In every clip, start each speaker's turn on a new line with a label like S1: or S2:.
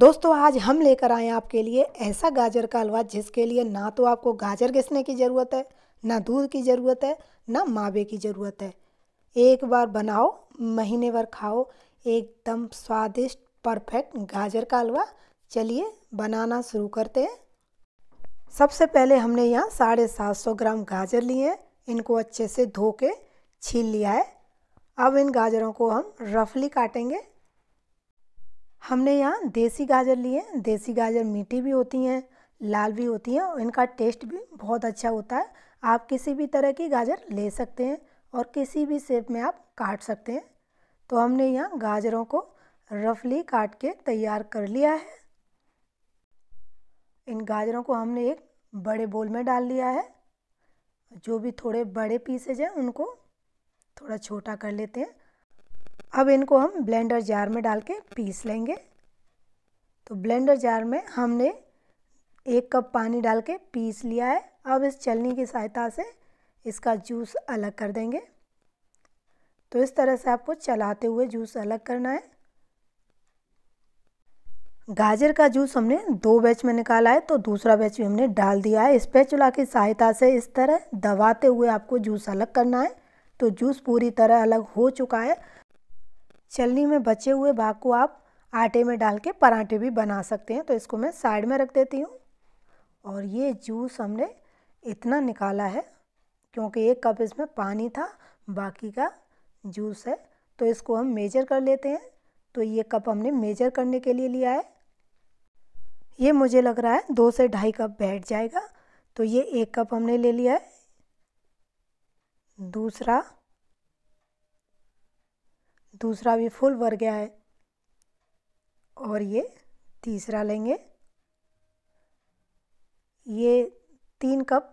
S1: दोस्तों आज हम लेकर आए आपके लिए ऐसा गाजर का हलवा जिसके लिए ना तो आपको गाजर घिसने की ज़रूरत है ना दूध की ज़रूरत है ना मावे की ज़रूरत है एक बार बनाओ महीने भर खाओ एकदम स्वादिष्ट परफेक्ट गाजर का हलवा चलिए बनाना शुरू करते हैं सबसे पहले हमने यहाँ साढ़े सात सौ ग्राम गाजर लिए हैं इनको अच्छे से धो के छील लिया है अब इन गाजरों को हम रफली काटेंगे हमने यहाँ देसी गाजर लिए हैं देसी गाजर मीठी भी होती हैं लाल भी होती हैं और इनका टेस्ट भी बहुत अच्छा होता है आप किसी भी तरह की गाजर ले सकते हैं और किसी भी शेप में आप काट सकते हैं तो हमने यहाँ गाजरों को रफली काट के तैयार कर लिया है इन गाजरों को हमने एक बड़े बोल में डाल लिया है जो भी थोड़े बड़े पीसेज हैं उनको थोड़ा छोटा कर लेते हैं अब इनको हम ब्लेंडर जार में डाल के पीस लेंगे तो ब्लेंडर जार में हमने एक कप पानी डाल के पीस लिया है अब इस चलनी की सहायता से इसका जूस अलग कर देंगे तो इस तरह से आपको चलाते हुए जूस अलग करना है गाजर का जूस हमने दो बैच में निकाला है तो दूसरा बैच भी हमने डाल दिया है इस स्पैचुला की सहायता से इस तरह दबाते हुए आपको जूस अलग करना है तो जूस पूरी तरह अलग हो चुका है चलनी में बचे हुए भाग को आप आटे में डाल के पराठे भी बना सकते हैं तो इसको मैं साइड में रख देती हूँ और ये जूस हमने इतना निकाला है क्योंकि एक कप इसमें पानी था बाकी का जूस है तो इसको हम मेजर कर लेते हैं तो ये कप हमने मेजर करने के लिए लिया है ये मुझे लग रहा है दो से ढाई कप बैठ जाएगा तो ये एक कप हमने ले लिया है दूसरा दूसरा भी फुल भर गया है और ये तीसरा लेंगे ये तीन कप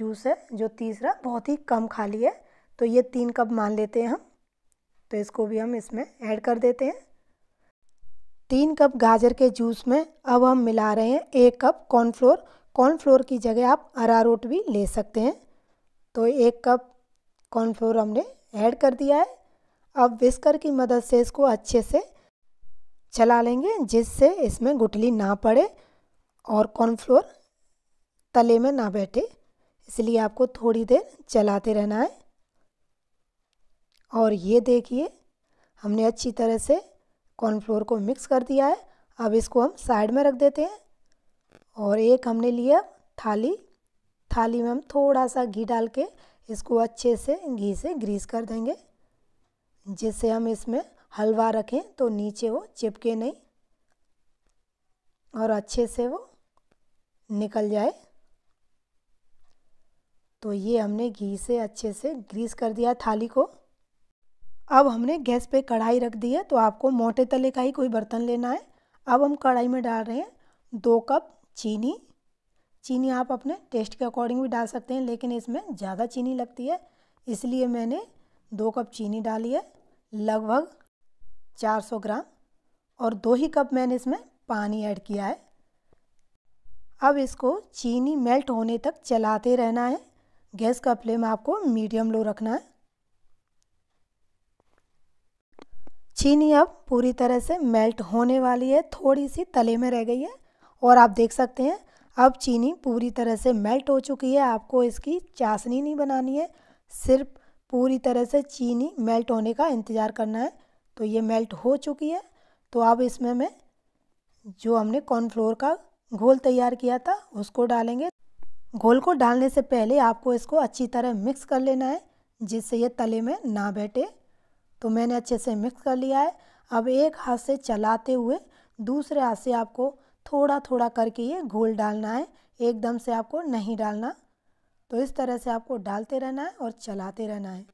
S1: जूस है जो तीसरा बहुत ही कम खाली है तो ये तीन कप मान लेते हैं हम तो इसको भी हम इसमें ऐड कर देते हैं तीन कप गाजर के जूस में अब हम मिला रहे हैं एक कप कॉर्नफ्लोर कॉर्नफ्लोर की जगह आप अरारोट भी ले सकते हैं तो एक कप कॉर्नफ्लोर हमने ऐड कर दिया है अब विस्कर की मदद से इसको अच्छे से चला लेंगे जिससे इसमें गुटली ना पड़े और कॉर्नफ्लोर तले में ना बैठे इसलिए आपको थोड़ी देर चलाते रहना है और ये देखिए हमने अच्छी तरह से कॉर्नफ्लोर को मिक्स कर दिया है अब इसको हम साइड में रख देते हैं और एक हमने लिया थाली थाली में हम थोड़ा सा घी डाल के इसको अच्छे से घी से ग्रीस कर देंगे जिससे हम इसमें हलवा रखें तो नीचे वो चिपके नहीं और अच्छे से वो निकल जाए तो ये हमने घी से अच्छे से ग्रीस कर दिया थाली को अब हमने गैस पे कढ़ाई रख दी है तो आपको मोटे तले का ही कोई बर्तन लेना है अब हम कढ़ाई में डाल रहे हैं दो कप चीनी चीनी आप अपने टेस्ट के अकॉर्डिंग भी डाल सकते हैं लेकिन इसमें ज़्यादा चीनी लगती है इसलिए मैंने दो कप चीनी डाली है लगभग 400 ग्राम और दो ही कप मैंने इसमें पानी ऐड किया है अब इसको चीनी मेल्ट होने तक चलाते रहना है गैस का फ्लेम आपको मीडियम लो रखना है चीनी अब पूरी तरह से मेल्ट होने वाली है थोड़ी सी तले में रह गई है और आप देख सकते हैं अब चीनी पूरी तरह से मेल्ट हो चुकी है आपको इसकी चाशनी नहीं बनानी है सिर्फ पूरी तरह से चीनी मेल्ट होने का इंतज़ार करना है तो ये मेल्ट हो चुकी है तो अब इसमें मैं जो हमने कॉर्नफ्लोर का घोल तैयार किया था उसको डालेंगे घोल को डालने से पहले आपको इसको अच्छी तरह मिक्स कर लेना है जिससे ये तले में ना बैठे तो मैंने अच्छे से मिक्स कर लिया है अब एक हाथ से चलाते हुए दूसरे हाथ से आपको थोड़ा थोड़ा करके ये घोल डालना है एकदम से आपको नहीं डालना तो इस तरह से आपको डालते रहना है और चलाते रहना है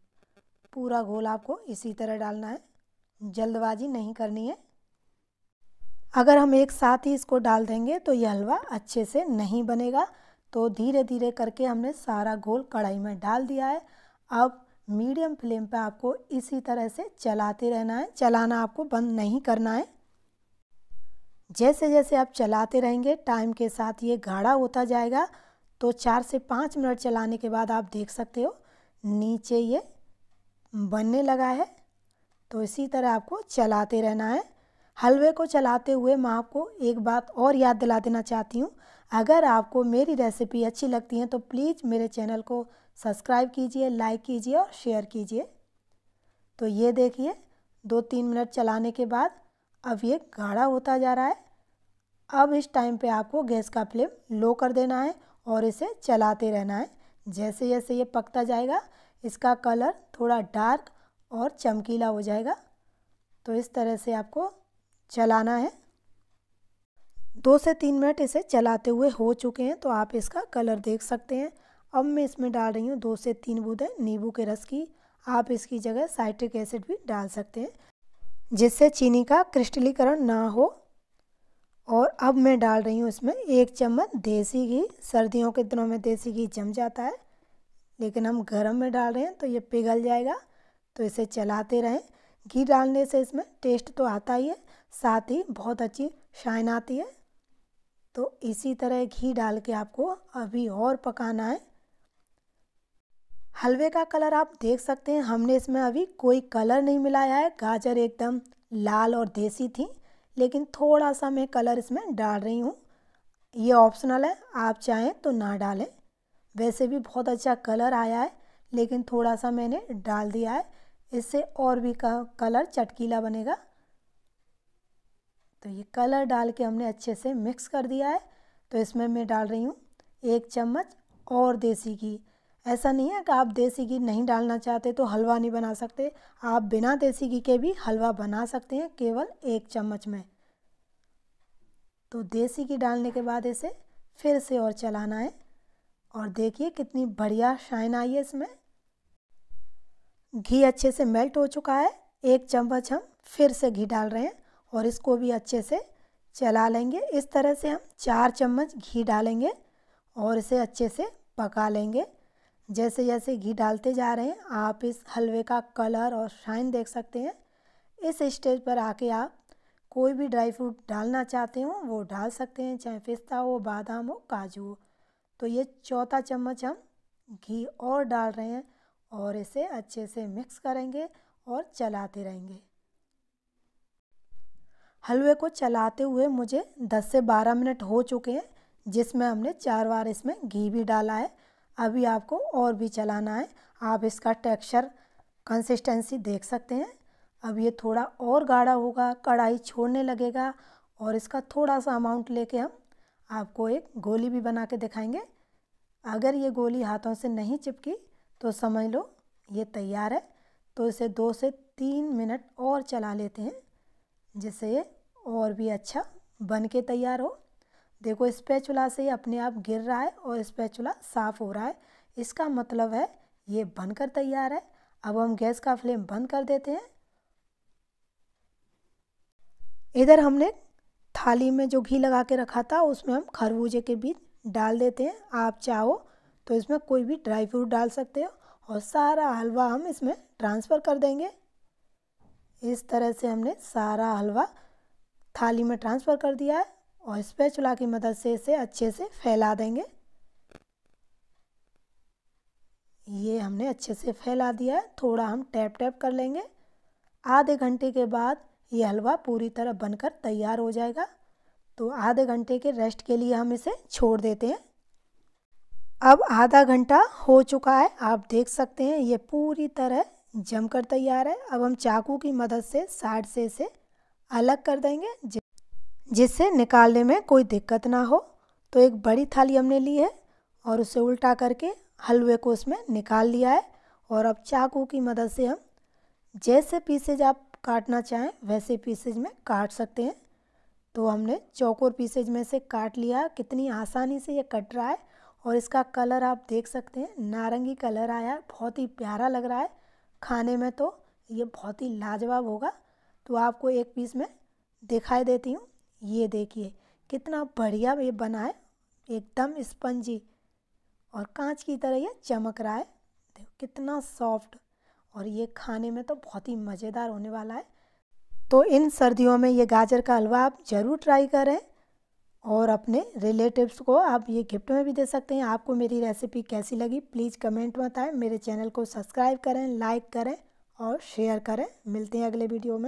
S1: पूरा घोल आपको इसी तरह डालना है जल्दबाजी नहीं करनी है अगर हम एक साथ ही इसको डाल देंगे तो यह हलवा अच्छे से नहीं बनेगा तो धीरे धीरे करके हमने सारा घोल कढ़ाई में डाल दिया है अब मीडियम फ्लेम पर आपको इसी तरह से चलाते रहना है चलाना आपको बंद नहीं करना है जैसे जैसे आप चलाते रहेंगे टाइम के साथ ये गाढ़ा होता जाएगा तो चार से पाँच मिनट चलाने के बाद आप देख सकते हो नीचे ये बनने लगा है तो इसी तरह आपको चलाते रहना है हलवे को चलाते हुए मैं आपको एक बात और याद दिला देना चाहती हूँ अगर आपको मेरी रेसिपी अच्छी लगती है तो प्लीज़ मेरे चैनल को सब्सक्राइब कीजिए लाइक कीजिए और शेयर कीजिए तो ये देखिए दो तीन मिनट चलाने के बाद अब ये गाढ़ा होता जा रहा है अब इस टाइम पे आपको गैस का फ्लेम लो कर देना है और इसे चलाते रहना है जैसे जैसे ये पकता जाएगा इसका कलर थोड़ा डार्क और चमकीला हो जाएगा तो इस तरह से आपको चलाना है दो से तीन मिनट इसे चलाते हुए हो चुके हैं तो आप इसका कलर देख सकते हैं अब मैं इसमें डाल रही हूँ दो से तीन बूंदें नींबू के रस की आप इसकी जगह साइट्रिक एसिड भी डाल सकते हैं जिससे चीनी का क्रिस्टलीकरण ना हो और अब मैं डाल रही हूँ इसमें एक चम्मच देसी घी सर्दियों के दिनों में देसी घी जम जाता है लेकिन हम गर्म में डाल रहे हैं तो ये पिघल जाएगा तो इसे चलाते रहें घी डालने से इसमें टेस्ट तो आता ही है साथ ही बहुत अच्छी शाइन आती है तो इसी तरह घी डाल के आपको अभी और पकाना है हलवे का कलर आप देख सकते हैं हमने इसमें अभी कोई कलर नहीं मिलाया है गाजर एकदम लाल और देसी थी लेकिन थोड़ा सा मैं कलर इसमें डाल रही हूँ ये ऑप्शनल है आप चाहें तो ना डालें वैसे भी बहुत अच्छा कलर आया है लेकिन थोड़ा सा मैंने डाल दिया है इससे और भी कलर चटकीला बनेगा तो ये कलर डाल के हमने अच्छे से मिक्स कर दिया है तो इसमें मैं डाल रही हूँ एक चम्मच और देसी घी ऐसा नहीं है कि आप देसी घी नहीं डालना चाहते तो हलवा नहीं बना सकते आप बिना देसी घी के भी हलवा बना सकते हैं केवल एक चम्मच में तो देसी घी डालने के बाद इसे फिर से और चलाना है और देखिए कितनी बढ़िया शाइन आई है इसमें घी अच्छे से मेल्ट हो चुका है एक चम्मच हम फिर से घी डाल रहे हैं और इसको भी अच्छे से चला लेंगे इस तरह से हम चार चम्मच घी डालेंगे और इसे अच्छे से पका लेंगे जैसे जैसे घी डालते जा रहे हैं आप इस हलवे का कलर और शाइन देख सकते हैं इस स्टेज पर आके आप कोई भी ड्राई फ्रूट डालना चाहते हो वो डाल सकते हैं चाहे पिस्ता हो बादाम हो काजू हो तो ये चौथा चम्मच हम घी और डाल रहे हैं और इसे अच्छे से मिक्स करेंगे और चलाते रहेंगे हलवे को चलाते हुए मुझे 10 से 12 मिनट हो चुके हैं जिसमें हमने चार बार इसमें घी भी डाला है अभी आपको और भी चलाना है आप इसका टेक्सचर कंसिस्टेंसी देख सकते हैं अब ये थोड़ा और गाढ़ा होगा कढ़ाई छोड़ने लगेगा और इसका थोड़ा सा अमाउंट लेके हम आपको एक गोली भी बना के दिखाएंगे अगर ये गोली हाथों से नहीं चिपकी तो समझ लो ये तैयार है तो इसे दो से तीन मिनट और चला लेते हैं जिससे ये और भी अच्छा बन के तैयार हो देखो स्पैचुला से ही अपने आप गिर रहा है और स्पैचुला साफ़ हो रहा है इसका मतलब है ये बनकर तैयार है अब हम गैस का फ्लेम बंद कर देते हैं इधर हमने थाली में जो घी लगा के रखा था उसमें हम खरबूजे के बीज डाल देते हैं आप चाहो तो इसमें कोई भी ड्राई फ्रूट डाल सकते हो और सारा हलवा हम इसमें ट्रांसफ़र कर देंगे इस तरह से हमने सारा हलवा थाली में ट्रांसफ़र कर दिया है और स्पेचुला की मदद से इसे अच्छे से फैला देंगे ये हमने अच्छे से फैला दिया है थोड़ा हम टैप टैप कर लेंगे आधे घंटे के बाद ये हलवा पूरी तरह बनकर तैयार हो जाएगा तो आधे घंटे के रेस्ट के लिए हम इसे छोड़ देते हैं अब आधा घंटा हो चुका है आप देख सकते हैं ये पूरी तरह जमकर तैयार है अब हम चाकू की मदद से साइड से इसे अलग कर देंगे जिससे निकालने में कोई दिक्कत ना हो तो एक बड़ी थाली हमने ली है और उसे उल्टा करके हलवे को उसमें निकाल लिया है और अब चाकू की मदद से हम जैसे पीसेज आप काटना चाहें वैसे पीसेज में काट सकते हैं तो हमने चौकोर पीसेज में से काट लिया कितनी आसानी से ये कट रहा है और इसका कलर आप देख सकते हैं नारंगी कलर आया बहुत ही प्यारा लग रहा है खाने में तो ये बहुत ही लाजवाब होगा तो आपको एक पीस में दिखाई देती हूँ ये देखिए कितना बढ़िया ये बना है एकदम स्पंजी और कांच की तरह ये चमक रहा है देखो कितना सॉफ्ट और ये खाने में तो बहुत ही मज़ेदार होने वाला है तो इन सर्दियों में ये गाजर का हलवा आप ज़रूर ट्राई करें और अपने रिलेटिव्स को आप ये गिफ्ट में भी दे सकते हैं आपको मेरी रेसिपी कैसी लगी प्लीज़ कमेंट बताएं मेरे चैनल को सब्सक्राइब करें लाइक करें और शेयर करें मिलते हैं अगले वीडियो में